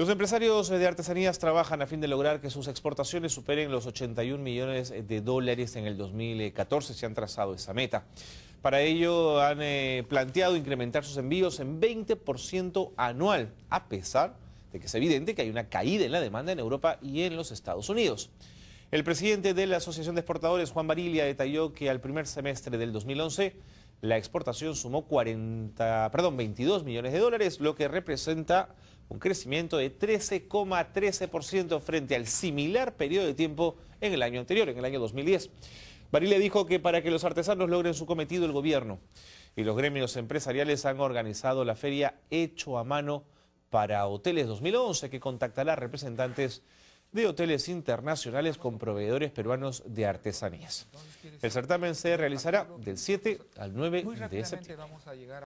Los empresarios de artesanías trabajan a fin de lograr que sus exportaciones superen los 81 millones de dólares en el 2014. Se han trazado esa meta. Para ello han eh, planteado incrementar sus envíos en 20% anual, a pesar de que es evidente que hay una caída en la demanda en Europa y en los Estados Unidos. El presidente de la Asociación de Exportadores, Juan Barilia, detalló que al primer semestre del 2011 la exportación sumó 40, perdón, 22 millones de dólares, lo que representa un crecimiento de 13,13% frente al similar periodo de tiempo en el año anterior, en el año 2010. Barile dijo que para que los artesanos logren su cometido, el gobierno y los gremios empresariales han organizado la feria Hecho a Mano para Hoteles 2011, que contactará representantes de hoteles internacionales con proveedores peruanos de artesanías. El certamen se realizará del 7 al 9 de septiembre.